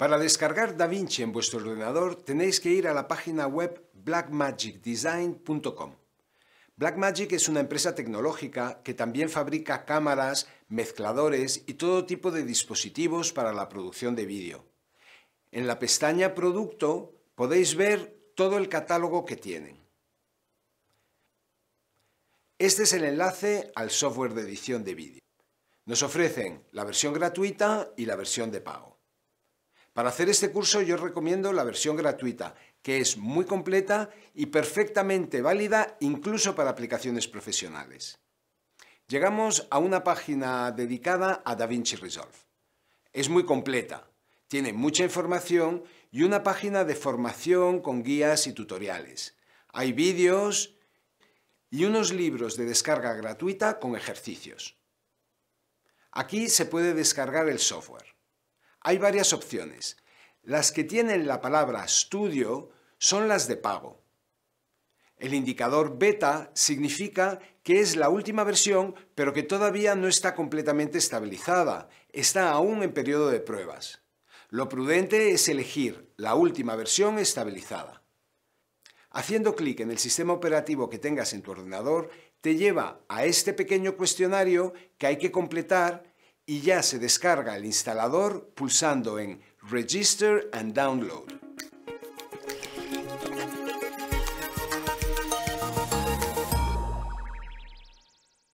Para descargar DaVinci en vuestro ordenador tenéis que ir a la página web blackmagicdesign.com. Blackmagic es una empresa tecnológica que también fabrica cámaras, mezcladores y todo tipo de dispositivos para la producción de vídeo. En la pestaña Producto podéis ver todo el catálogo que tienen. Este es el enlace al software de edición de vídeo. Nos ofrecen la versión gratuita y la versión de pago. Para hacer este curso yo recomiendo la versión gratuita, que es muy completa y perfectamente válida incluso para aplicaciones profesionales. Llegamos a una página dedicada a DaVinci Resolve. Es muy completa, tiene mucha información y una página de formación con guías y tutoriales. Hay vídeos y unos libros de descarga gratuita con ejercicios. Aquí se puede descargar el software. Hay varias opciones. Las que tienen la palabra estudio son las de pago. El indicador beta significa que es la última versión, pero que todavía no está completamente estabilizada, está aún en periodo de pruebas. Lo prudente es elegir la última versión estabilizada. Haciendo clic en el sistema operativo que tengas en tu ordenador, te lleva a este pequeño cuestionario que hay que completar y ya se descarga el instalador pulsando en Register and Download.